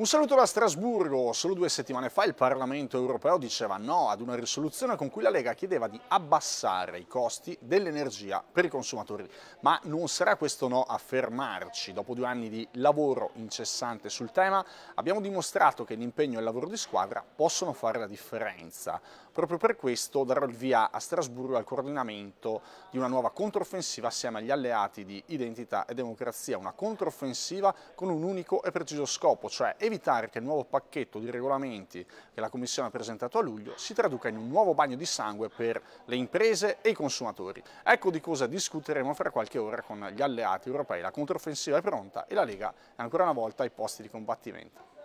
Un saluto da Strasburgo. Solo due settimane fa il Parlamento europeo diceva no ad una risoluzione con cui la Lega chiedeva di abbassare i costi dell'energia per i consumatori. Ma non sarà questo no a fermarci. Dopo due anni di lavoro incessante sul tema, abbiamo dimostrato che l'impegno e il lavoro di squadra possono fare la differenza. Proprio per questo darò il via a Strasburgo al coordinamento di una nuova controffensiva assieme agli alleati di Identità e Democrazia. Una controffensiva con un unico e preciso scopo, cioè evitare evitare che il nuovo pacchetto di regolamenti che la Commissione ha presentato a luglio si traduca in un nuovo bagno di sangue per le imprese e i consumatori. Ecco di cosa discuteremo fra qualche ora con gli alleati europei. La controffensiva è pronta e la Lega è ancora una volta ai posti di combattimento.